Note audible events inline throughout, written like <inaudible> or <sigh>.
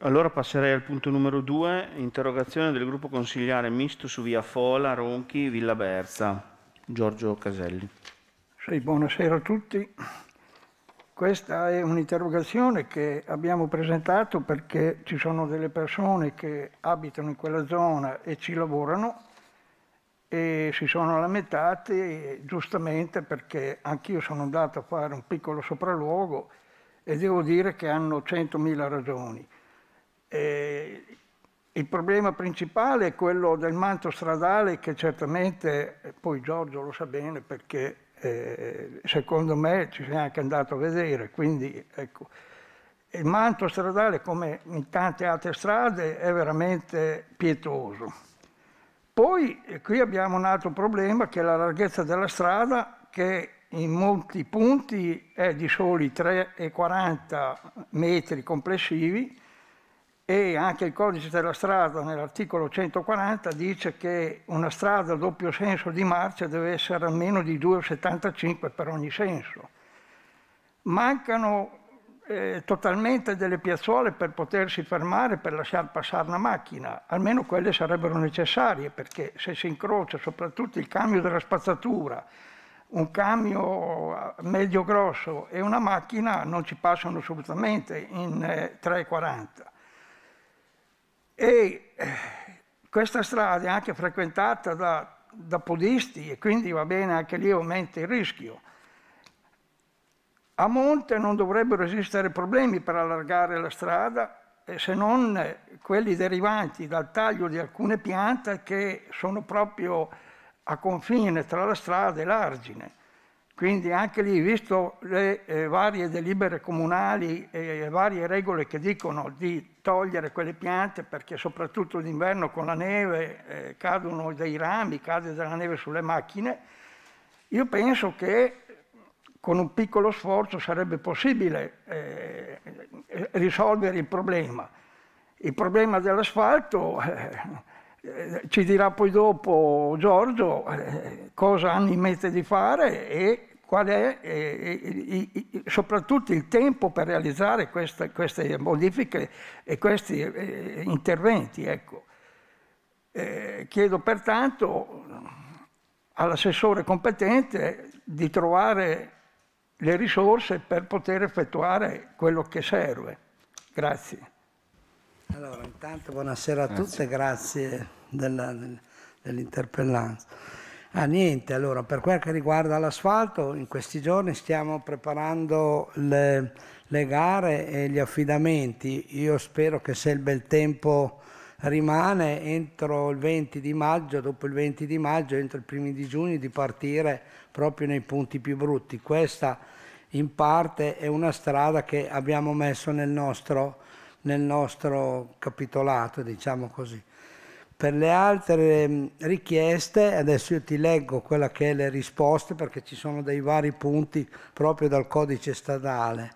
Allora passerei al punto numero 2, interrogazione del gruppo consigliare misto su via Fola, Ronchi, Villa Berza. Giorgio Caselli. Sì, buonasera a tutti. Questa è un'interrogazione che abbiamo presentato perché ci sono delle persone che abitano in quella zona e ci lavorano e si sono lamentate giustamente perché anch'io sono andato a fare un piccolo sopralluogo e devo dire che hanno 100.000 ragioni. Eh, il problema principale è quello del manto stradale che certamente, eh, poi Giorgio lo sa bene perché eh, secondo me ci sei anche andato a vedere, quindi ecco, il manto stradale come in tante altre strade è veramente pietoso. Poi eh, qui abbiamo un altro problema che è la larghezza della strada che in molti punti è di soli 3,40 metri complessivi, e anche il codice della strada nell'articolo 140 dice che una strada a doppio senso di marcia deve essere almeno di 2,75 per ogni senso. Mancano eh, totalmente delle piazzole per potersi fermare, per lasciar passare una macchina, almeno quelle sarebbero necessarie perché se si incrocia soprattutto il camion della spazzatura, un camion eh, medio grosso e una macchina non ci passano assolutamente in eh, 3,40. E eh, questa strada è anche frequentata da, da podisti e quindi va bene anche lì aumenta il rischio. A monte non dovrebbero esistere problemi per allargare la strada eh, se non eh, quelli derivanti dal taglio di alcune piante che sono proprio a confine tra la strada e l'argine. Quindi anche lì, visto le eh, varie delibere comunali e le varie regole che dicono di togliere quelle piante perché soprattutto d'inverno con la neve eh, cadono dei rami, cade della neve sulle macchine, io penso che con un piccolo sforzo sarebbe possibile eh, risolvere il problema. Il problema dell'asfalto eh, ci dirà poi dopo Giorgio eh, cosa hanno in mente di fare e qual è eh, il, soprattutto il tempo per realizzare questa, queste modifiche e questi eh, interventi. Ecco. Eh, chiedo pertanto all'assessore competente di trovare le risorse per poter effettuare quello che serve. Grazie. Allora, intanto buonasera a grazie. tutte, grazie dell'interpellanza. Ah, niente, allora per quel che riguarda l'asfalto, in questi giorni stiamo preparando le, le, gare e gli affidamenti. Io spero che se il bel tempo rimane entro il 20 di maggio, dopo il 20 di maggio, entro i primi di giugno, di partire proprio nei punti più brutti. Questa in parte è una strada che abbiamo messo nel nostro, nel nostro capitolato, diciamo così. Per le altre ehm, richieste, adesso io ti leggo quella che è le risposte perché ci sono dei vari punti proprio dal codice stradale,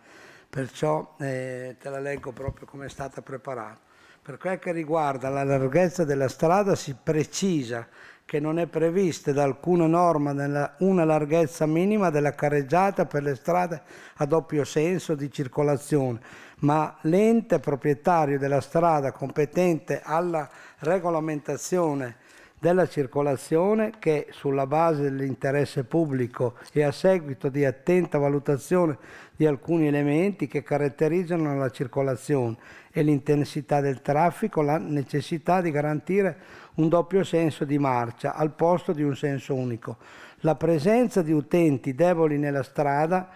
perciò eh, te la leggo proprio come è stata preparata. Per quel che riguarda la larghezza della strada si precisa che non è prevista da alcuna norma nella, una larghezza minima della carreggiata per le strade a doppio senso di circolazione, ma l'ente proprietario della strada competente alla regolamentazione della circolazione che sulla base dell'interesse pubblico e a seguito di attenta valutazione di alcuni elementi che caratterizzano la circolazione e l'intensità del traffico, la necessità di garantire un doppio senso di marcia al posto di un senso unico. La presenza di utenti deboli nella strada,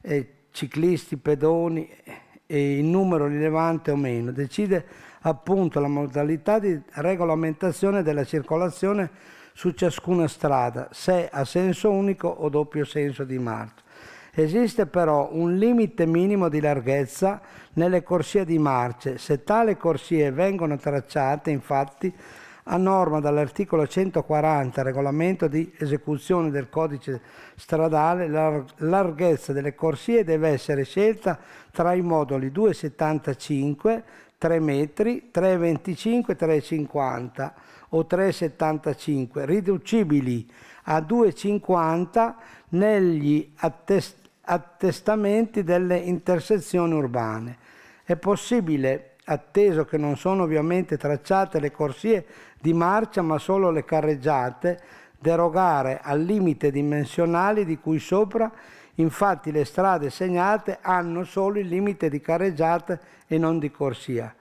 eh, ciclisti, pedoni, eh, in numero rilevante o meno, decide appunto la modalità di regolamentazione della circolazione su ciascuna strada, se a senso unico o doppio senso di marcia. Esiste però un limite minimo di larghezza nelle corsie di marce. Se tale corsie vengono tracciate, infatti, a norma dall'articolo 140 regolamento di esecuzione del codice stradale, la larghezza delle corsie deve essere scelta tra i moduli 2,75 3 metri, 3,25, 3,50 o 3,75, riducibili a 2,50 negli attest attestamenti delle intersezioni urbane. È possibile, atteso che non sono ovviamente tracciate le corsie di marcia ma solo le carreggiate, derogare al limite dimensionale di cui sopra Infatti le strade segnate hanno solo il limite di carreggiata e non di corsia.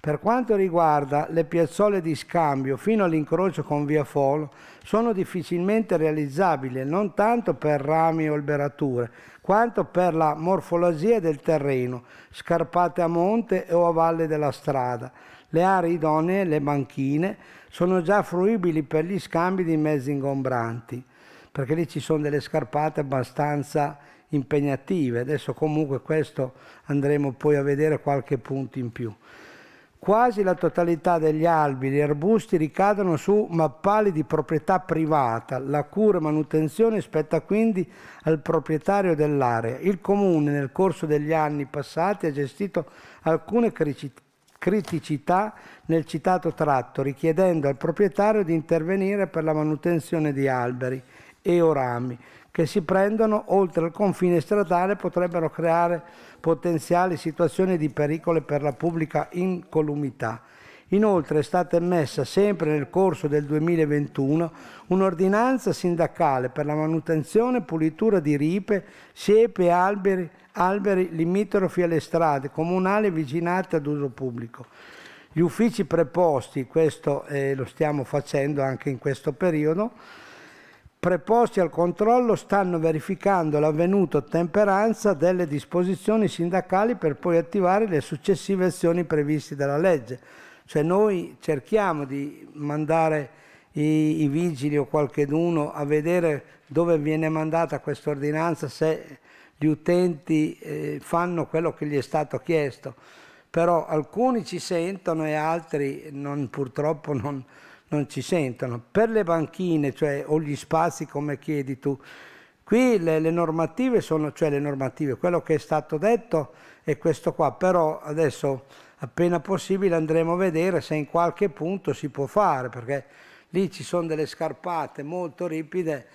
Per quanto riguarda le piazzole di scambio fino all'incrocio con Via Folo, sono difficilmente realizzabili non tanto per rami o alberature, quanto per la morfologia del terreno, scarpate a monte o a valle della strada. Le aree idonee, le banchine, sono già fruibili per gli scambi di mezzi ingombranti perché lì ci sono delle scarpate abbastanza impegnative. Adesso comunque questo andremo poi a vedere qualche punto in più. Quasi la totalità degli alberi e arbusti ricadono su mappali di proprietà privata. La cura e manutenzione spetta quindi al proprietario dell'area. Il comune nel corso degli anni passati ha gestito alcune criticità nel citato tratto, richiedendo al proprietario di intervenire per la manutenzione di alberi e orami che si prendono oltre il confine stradale potrebbero creare potenziali situazioni di pericolo per la pubblica incolumità. Inoltre è stata emessa sempre nel corso del 2021 un'ordinanza sindacale per la manutenzione e pulitura di ripe, siepe e alberi, alberi limitrofi alle strade comunali vicinate ad uso pubblico. Gli uffici preposti, questo eh, lo stiamo facendo anche in questo periodo, preposti al controllo stanno verificando l'avvenuta ottemperanza delle disposizioni sindacali per poi attivare le successive azioni previste dalla legge. Cioè noi cerchiamo di mandare i, i vigili o qualcheduno a vedere dove viene mandata questa ordinanza, se gli utenti eh, fanno quello che gli è stato chiesto. Però alcuni ci sentono e altri non, purtroppo non, non ci sentono. Per le banchine, cioè, o gli spazi come chiedi tu, qui le, le, normative sono, cioè le normative, quello che è stato detto è questo qua, però adesso appena possibile andremo a vedere se in qualche punto si può fare, perché lì ci sono delle scarpate molto ripide,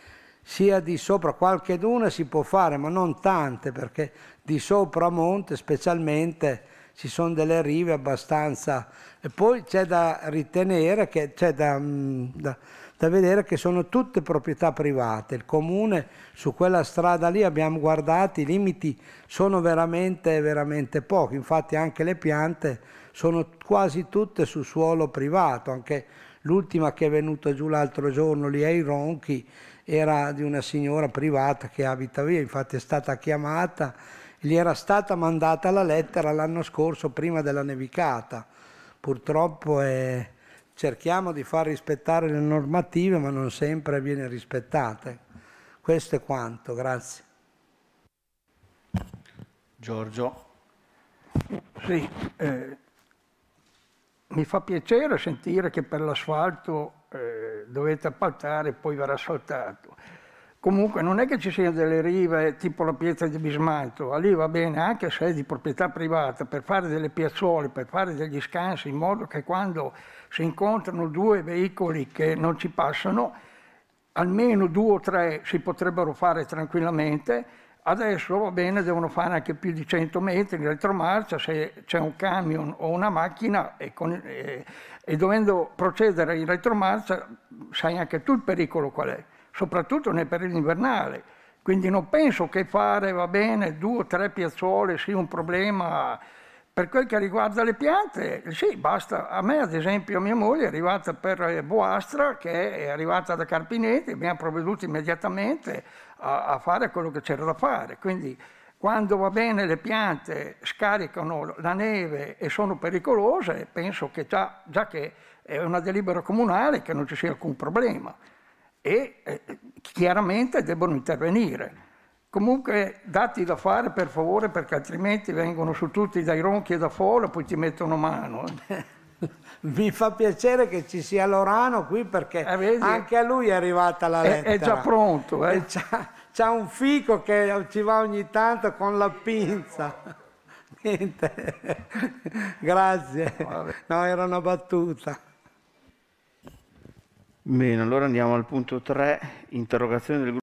sia di sopra, qualche d'una si può fare, ma non tante, perché di sopra a monte specialmente ci sono delle rive abbastanza... E poi c'è da ritenere, che, c'è da, mm, da, da vedere che sono tutte proprietà private. Il comune su quella strada lì abbiamo guardato, i limiti sono veramente, veramente pochi. Infatti anche le piante sono quasi tutte su suolo privato. Anche l'ultima che è venuta giù l'altro giorno lì ai Ronchi era di una signora privata che abita via, infatti è stata chiamata gli era stata mandata la lettera l'anno scorso prima della nevicata. Purtroppo è... Eh, cerchiamo di far rispettare le normative, ma non sempre viene rispettate. Questo è quanto, grazie. Giorgio. Sì, eh, mi fa piacere sentire che per l'asfalto eh, dovete appaltare e poi verrà asfaltato Comunque non è che ci siano delle rive tipo la pietra di Bismanto, lì va bene anche se è di proprietà privata per fare delle piazzole, per fare degli scansi, in modo che quando si incontrano due veicoli che non ci passano, almeno due o tre si potrebbero fare tranquillamente. Adesso va bene, devono fare anche più di 100 metri in retromarcia se c'è un camion o una macchina e, con, e, e dovendo procedere in retromarcia sai anche tu il pericolo qual è soprattutto nel periodo invernale. Quindi non penso che fare, va bene, due o tre piazzole sia un problema. Per quel che riguarda le piante, sì, basta. A me, ad esempio, mia moglie è arrivata per eh, Boastra, che è arrivata da mi ha provveduto immediatamente a, a fare quello che c'era da fare. Quindi quando va bene le piante scaricano la neve e sono pericolose, penso che già, già che è una delibera comunale che non ci sia alcun problema e eh, chiaramente debbono intervenire. Comunque dati da fare per favore perché altrimenti vengono su tutti dai ronchi e da folla e poi ti mettono mano. Eh. <laughs> Mi fa piacere che ci sia Lorano qui perché eh, anche a lui è arrivata la lettera. È, è già pronto. Eh. C'ha, c'ha, un fico che ci va ogni tanto con la pinza. <laughs> Niente, <laughs> grazie. No, era una battuta. Bene, allora andiamo al punto 3, interrogazione del gruppo.